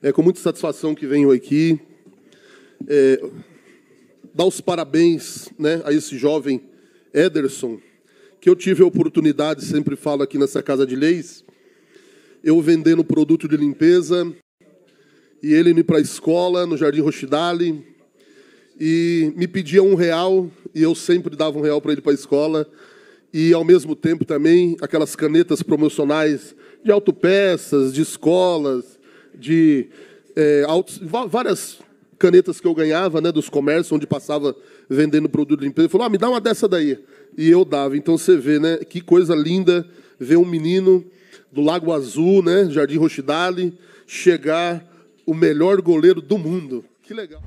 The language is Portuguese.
É com muita satisfação que venho aqui. É, dar os parabéns né, a esse jovem Ederson, que eu tive a oportunidade, sempre falo aqui nessa Casa de Leis, eu vendendo produto de limpeza, e ele me para a escola, no Jardim Rochidale, e me pedia um real, e eu sempre dava um real para ele para a escola, e ao mesmo tempo também aquelas canetas promocionais de autopeças, de escolas, de é, altos, várias canetas que eu ganhava né, dos comércios, onde passava vendendo produto de empresa. Ele falou, ah, me dá uma dessa daí. E eu dava. Então você vê, né? Que coisa linda ver um menino do Lago Azul, né? Jardim Rochidale, chegar o melhor goleiro do mundo. Que legal.